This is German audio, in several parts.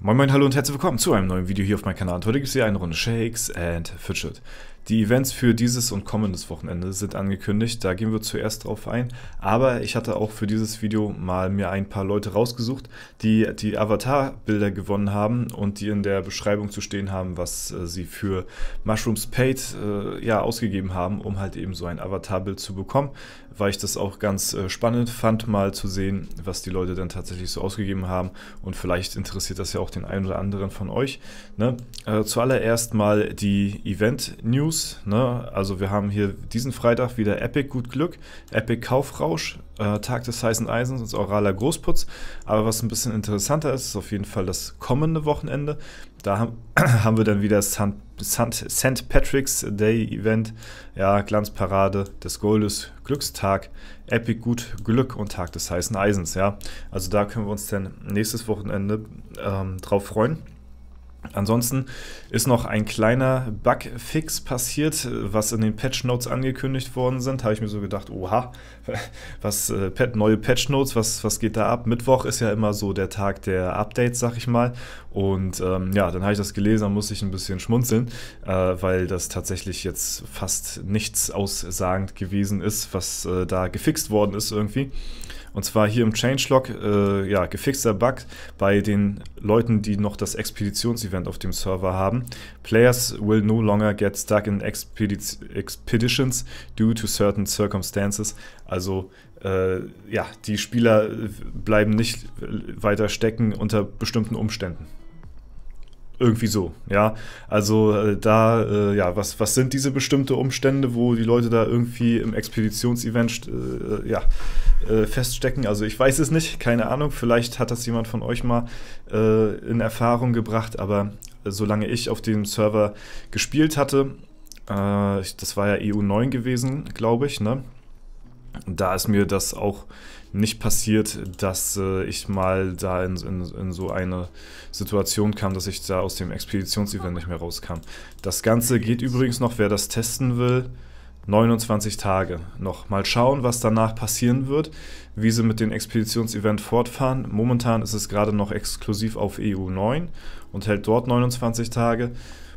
Moin Moin, hallo und herzlich willkommen zu einem neuen Video hier auf meinem Kanal. Und heute gibt es hier eine Runde Shakes and Fidget. Die Events für dieses und kommendes Wochenende sind angekündigt, da gehen wir zuerst drauf ein. Aber ich hatte auch für dieses Video mal mir ein paar Leute rausgesucht, die die Avatar-Bilder gewonnen haben und die in der Beschreibung zu stehen haben, was äh, sie für Mushrooms Paid äh, ja, ausgegeben haben, um halt eben so ein Avatar-Bild zu bekommen, weil ich das auch ganz äh, spannend fand, mal zu sehen, was die Leute dann tatsächlich so ausgegeben haben. Und vielleicht interessiert das ja auch den einen oder anderen von euch. Ne? Äh, zuallererst mal die Event-News. News. Ne? Also wir haben hier diesen Freitag wieder Epic Gut Glück, Epic Kaufrausch, äh, Tag des heißen Eisens und oraler Großputz. Aber was ein bisschen interessanter ist, ist auf jeden Fall das kommende Wochenende. Da haben, haben wir dann wieder St. St. Patrick's Day Event, ja, Glanzparade des Goldes, Glückstag, Epic Gut Glück und Tag des heißen Eisens, ja. Also da können wir uns dann nächstes Wochenende ähm, drauf freuen. Ansonsten ist noch ein kleiner Bugfix passiert, was in den Patch Notes angekündigt worden sind. Habe ich mir so gedacht, oha, was äh, neue Patch Notes, was, was geht da ab? Mittwoch ist ja immer so der Tag der Updates, sag ich mal. Und ähm, ja, dann habe ich das gelesen, dann musste ich ein bisschen schmunzeln, äh, weil das tatsächlich jetzt fast nichts aussagend gewesen ist, was äh, da gefixt worden ist irgendwie. Und zwar hier im Changelog, äh, ja, gefixter Bug bei den Leuten, die noch das Expeditionsevent Content auf dem Server haben. Players will no longer get stuck in expeditions due to certain circumstances. Also äh, ja, die Spieler bleiben nicht weiter stecken unter bestimmten Umständen. Irgendwie so, ja. Also äh, da, äh, ja, was, was sind diese bestimmte Umstände, wo die Leute da irgendwie im Expeditionsevent äh, äh ja, äh, feststecken? Also ich weiß es nicht, keine Ahnung. Vielleicht hat das jemand von euch mal äh, in Erfahrung gebracht, aber solange ich auf dem Server gespielt hatte, ich, das war ja e EU9 gewesen, glaube ich, ne? da ist mir das auch nicht passiert, dass äh, ich mal da in, in, in, so eine Situation kam, dass ich da aus dem Expeditionsevent nicht mehr rauskam. Das Ganze geht übrigens noch, wer das testen will, 29 Tage noch. Mal schauen, was danach passieren wird, wie sie mit dem Expeditionsevent fortfahren. Momentan ist es gerade noch exklusiv auf e EU 9 und hält dort 29 Tage.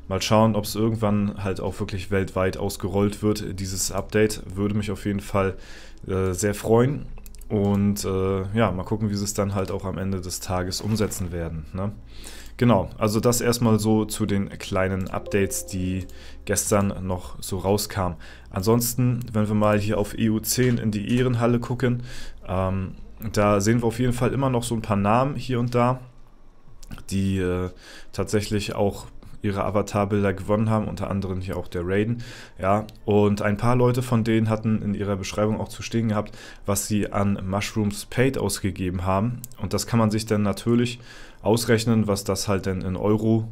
Mal schauen, ob es irgendwann halt auch wirklich weltweit ausgerollt wird, dieses Update. Würde mich auf jeden Fall äh, sehr freuen. Und äh, ja, mal gucken, wie sie es dann halt auch am Ende des Tages umsetzen werden. Ne? Genau, also das erstmal so zu den kleinen Updates, die gestern noch so rauskamen. Ansonsten, wenn wir mal hier auf EU10 in die Ehrenhalle gucken, ähm, da sehen wir auf jeden Fall immer noch so ein paar Namen hier und da, die äh, tatsächlich auch ihre Avatarbilder gewonnen haben, unter anderem hier auch der Raiden. Ja, und ein paar Leute von denen hatten in ihrer Beschreibung auch zu stehen gehabt, was sie an Mushrooms Paid ausgegeben haben. Und das kann man sich dann natürlich ausrechnen, was das halt denn in Euro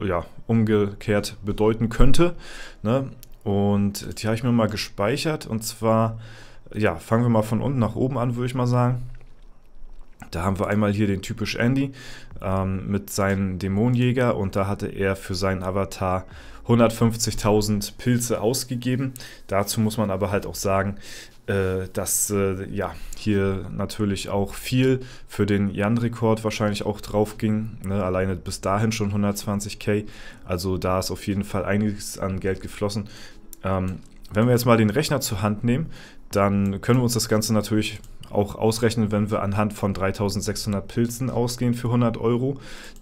ja, umgekehrt bedeuten könnte. Ne? Und die habe ich mir mal gespeichert. Und zwar, ja, fangen wir mal von unten nach oben an, würde ich mal sagen. Da haben wir einmal hier den typisch Andy ähm, mit seinem Dämonjäger und da hatte er für seinen Avatar 150.000 Pilze ausgegeben. Dazu muss man aber halt auch sagen, äh, dass äh, ja hier natürlich auch viel für den Jan-Rekord wahrscheinlich auch drauf ging. Ne? Alleine bis dahin schon 120k. Also da ist auf jeden Fall einiges an Geld geflossen. Ähm, wenn wir jetzt mal den Rechner zur Hand nehmen, dann können wir uns das Ganze natürlich auch ausrechnen, wenn wir anhand von 3600 Pilzen ausgehen für 100 Euro,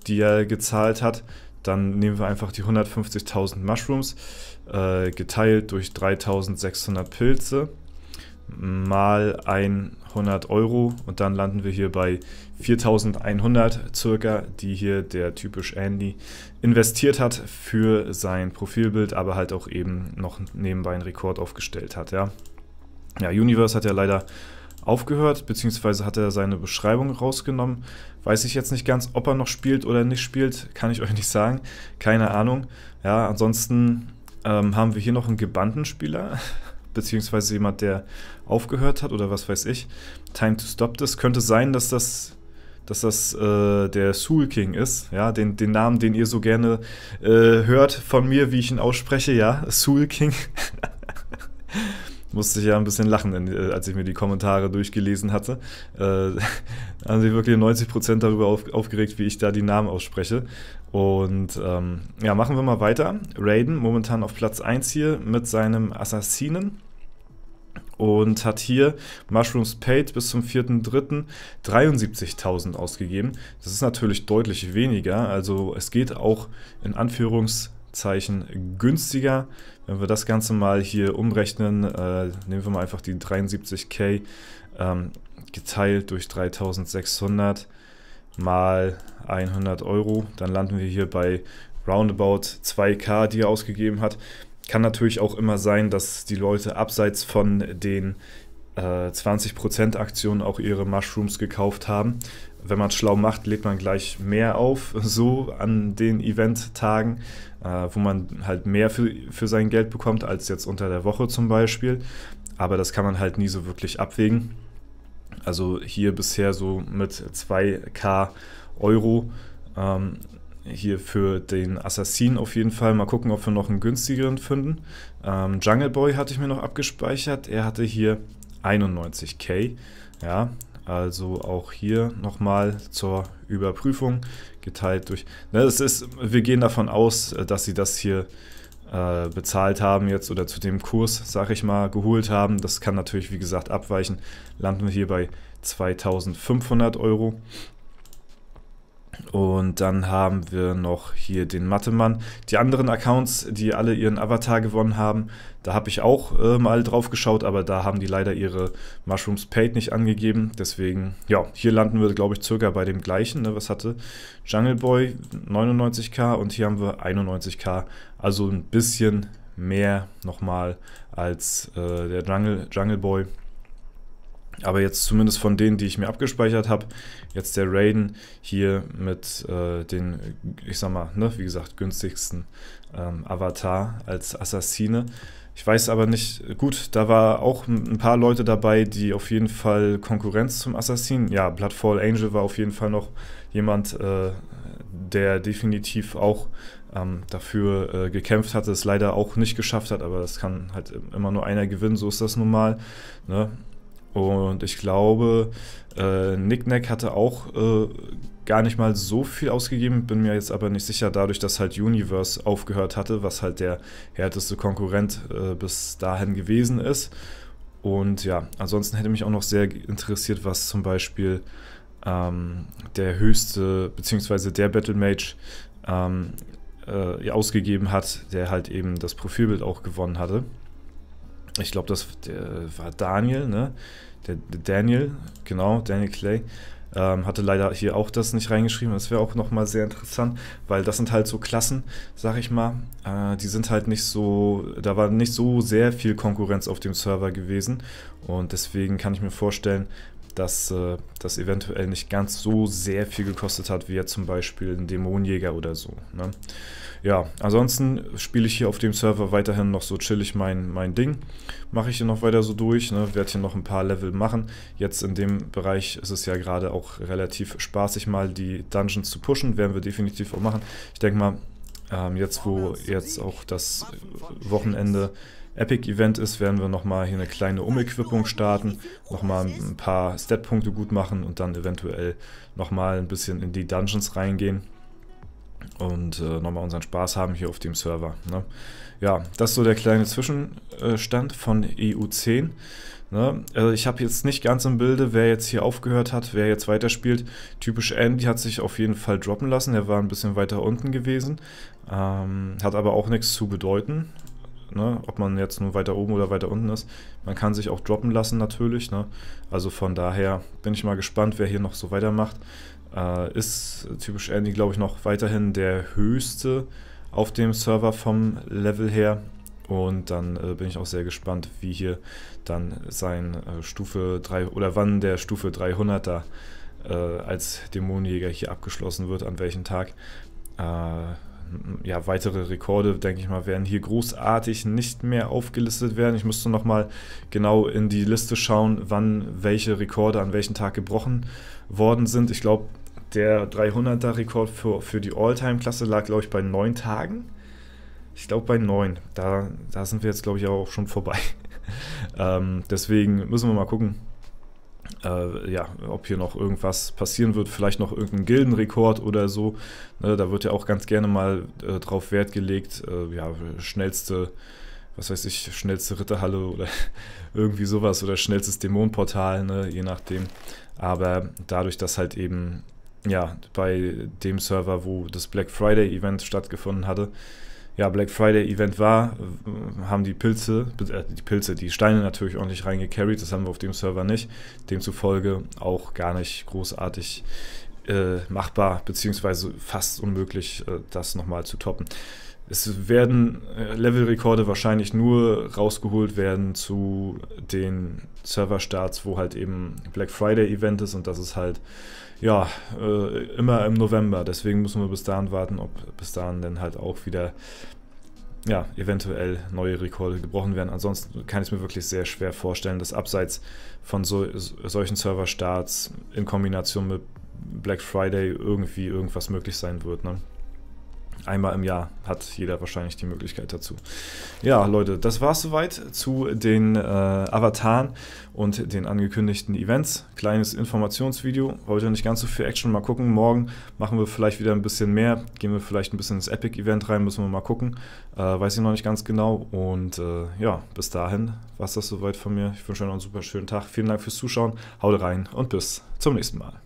die er gezahlt hat, dann nehmen wir einfach die 150.000 Mushrooms äh, geteilt durch 3600 Pilze mal 100 Euro und dann landen wir hier bei 4100 circa, die hier der typisch Andy investiert hat für sein Profilbild, aber halt auch eben noch nebenbei einen Rekord aufgestellt hat, ja. Ja, Universe hat ja leider aufgehört, beziehungsweise hat er seine Beschreibung rausgenommen. Weiß ich jetzt nicht ganz, ob er noch spielt oder nicht spielt, kann ich euch nicht sagen. Keine Ahnung. Ja, ansonsten ähm, haben wir hier noch einen gebannten Spieler, beziehungsweise jemand, der aufgehört hat oder was weiß ich. Time to stop this. Könnte sein, dass das dass das äh, der Soul King ist, ja, den, den Namen, den ihr so gerne äh, hört von mir, wie ich ihn ausspreche, ja, Soul King musste ich ja ein bisschen lachen, äh, als ich mir die Kommentare durchgelesen hatte. Äh, haben sich wirklich 90 darüber auf, aufgeregt, wie ich da die Namen ausspreche. Und ähm, ja, machen wir mal weiter. Raiden momentan auf Platz 1 hier mit seinem Assassinen und hat hier Mushrooms Paid bis zum 4.3. 73.000 ausgegeben. Das ist natürlich deutlich weniger. Also es geht auch in Anführungszeichen Zeichen günstiger. Wenn wir das Ganze mal hier umrechnen, äh, nehmen wir mal einfach die 73k ähm, geteilt durch 3600 mal 100 Euro, dann landen wir hier bei roundabout 2k, die er ausgegeben hat. Kann natürlich auch immer sein, dass die Leute abseits von den 20% äh, Aktionen auch ihre Mushrooms gekauft haben wenn man es schlau macht, lädt man gleich mehr auf, so an den Event-Tagen, äh, wo man halt mehr für, für sein Geld bekommt, als jetzt unter der Woche zum Beispiel. Aber das kann man halt nie so wirklich abwägen. Also hier bisher so mit 2k Euro. Ähm, hier für den Assassin auf jeden Fall. Mal gucken, ob wir noch einen günstigeren finden. Ähm, Jungle Boy hatte ich mir noch abgespeichert. Er hatte hier 91k. Ja, also auch hier nochmal zur Überprüfung geteilt durch. Ne, das ist, wir gehen davon aus, äh, dass sie das hier äh, bezahlt haben jetzt oder zu dem Kurs, sag ich mal, geholt haben. Das kann natürlich, wie gesagt, abweichen. Landen wir hier bei 2500 Euro. Und dann haben wir noch hier den Mathe-Mann. Die anderen Accounts, die alle ihren Avatar gewonnen haben, da habe ich auch äh, mal drauf geschaut, aber da haben die leider ihre Mushrooms Paid nicht angegeben. Deswegen, ja, hier landen wir, glaube ich, circa bei dem gleichen. Ne? Was hatte Jungle Boy 99k und hier haben wir 91k. Also ein bisschen mehr nochmal als äh, der Jungle, Jungle Boy. Aber jetzt zumindest von denen, die ich mir abgespeichert habe, jetzt der Raiden hier mit äh, den, ich sag mal, ne, wie gesagt, günstigsten ähm, Avatar als Assassine. Ich weiß aber nicht, gut, da war auch ein paar Leute dabei, die auf jeden Fall Konkurrenz zum Assassin. Ja, Bloodfall Angel war auf jeden Fall noch jemand, äh, der definitiv auch ähm, dafür äh, gekämpft hatte, es leider auch nicht geschafft hat, aber das kann halt immer nur einer gewinnen, so ist das normal. Ne? Und ich glaube, äh, Nicknack hatte auch äh, gar nicht mal so viel ausgegeben, bin mir jetzt aber nicht sicher, dadurch, dass halt Universe aufgehört hatte, was halt der härteste Konkurrent äh, bis dahin gewesen ist. Und ja, ansonsten hätte mich auch noch sehr interessiert, was zum Beispiel ähm, der höchste, beziehungsweise der Battle Mage ähm, äh, ausgegeben hat, der halt eben das Profilbild auch gewonnen hatte ich glaube, das war Daniel, ne? Der, der, Daniel, genau, Daniel Clay. Ähm, hatte leider hier auch das nicht reingeschrieben. Das wäre auch nochmal sehr interessant, weil das sind halt so Klassen, sag ich mal. Äh, die sind halt nicht so, da war nicht so sehr viel Konkurrenz auf dem Server gewesen. Und deswegen kann ich mir vorstellen, dass äh, das eventuell nicht ganz so sehr viel gekostet hat, wie jetzt zum Beispiel ein Dämonjäger oder so. Ne? Ja, ansonsten spiele ich hier auf dem Server weiterhin noch so chillig mein, mein Ding. Mache ich hier noch weiter so durch, ne? werde hier noch ein paar Level machen. Jetzt in dem Bereich ist es ja gerade auch relativ spaßig, mal die Dungeons zu pushen. Werden wir definitiv auch machen. Ich denke mal, ähm, jetzt wo jetzt auch das Wochenende Epic Event ist, werden wir nochmal hier eine kleine Umequippung starten, nochmal ein paar Stat-Punkte gut machen und dann eventuell nochmal ein bisschen in die Dungeons reingehen und äh, nochmal unseren Spaß haben hier auf dem Server. Ne? Ja, das ist so der kleine Zwischenstand von EU10. Ne? Also ich habe jetzt nicht ganz im Bilde, wer jetzt hier aufgehört hat, wer jetzt weiterspielt. Typisch Andy hat sich auf jeden Fall droppen lassen, er war ein bisschen weiter unten gewesen, ähm, hat aber auch nichts zu bedeuten ne? ob man jetzt nur weiter oben oder weiter unten ist. Man kann sich auch droppen lassen natürlich. Ne? Also von daher bin ich mal gespannt, wer hier noch so weitermacht. Äh, ist typisch Andy, glaube ich, noch weiterhin der höchste auf dem Server vom Level her. Und dann äh, bin ich auch sehr gespannt, wie hier dann sein äh, Stufe 3 oder wann der Stufe 300er äh, als Dämonenjäger hier abgeschlossen wird, an welchem Tag. Äh, ja, weitere Rekorde, denke ich mal, werden hier großartig nicht mehr aufgelistet werden. Ich müsste nochmal genau in die Liste schauen, wann welche Rekorde an welchem Tag gebrochen worden sind. Ich glaube, der 300er-Rekord für, für die All-Time-Klasse lag, glaube ich, bei neun Tagen. Ich glaube, bei neun. Da, da sind wir jetzt, glaube ich, auch schon vorbei. ähm, deswegen müssen wir mal gucken, äh, ja, ob hier noch irgendwas passieren wird, vielleicht noch irgendein Gildenrekord oder so. Ne, da wird ja auch ganz gerne mal äh, drauf Wert gelegt, äh, ja, schnellste, was weiß ich, schnellste Ritterhalle oder irgendwie sowas oder schnellstes Dämonenportal, ne, je nachdem. Aber dadurch, dass halt eben, ja, bei dem Server, wo das Black Friday Event stattgefunden hatte, ja, Black Friday Event war, äh, haben die Pilze, äh, die Pilze, die Steine natürlich ordentlich reingecarried, das haben wir auf dem Server nicht. Demzufolge auch gar nicht großartig äh, machbar, beziehungsweise fast unmöglich, äh, das nochmal zu toppen es werden äh, Level-Rekorde wahrscheinlich nur rausgeholt werden zu den Server-Starts, wo halt eben Black Friday Event ist und das ist halt ja äh, immer im November. Deswegen müssen wir bis dahin warten, ob bis dahin dann halt auch wieder ja, eventuell neue Rekorde gebrochen werden. Ansonsten kann ich es mir wirklich sehr schwer vorstellen, dass abseits von so, solchen Server-Starts in Kombination mit Black Friday irgendwie irgendwas möglich sein wird. Ne? einmal im Jahr hat jeder wahrscheinlich die Möglichkeit dazu. Ja, Leute, das war es soweit zu den äh, Avataren und den angekündigten Events. Kleines Informationsvideo, heute nicht ganz so viel Action, mal gucken. Morgen machen wir vielleicht wieder ein bisschen mehr, gehen wir vielleicht ein bisschen ins Epic-Event rein, müssen wir mal gucken. Äh, weiß ich noch nicht ganz genau und äh, ja, bis dahin war es das soweit von mir. Ich wünsche euch noch einen super schönen Tag. Vielen Dank fürs Zuschauen, haut rein und bis zum nächsten Mal.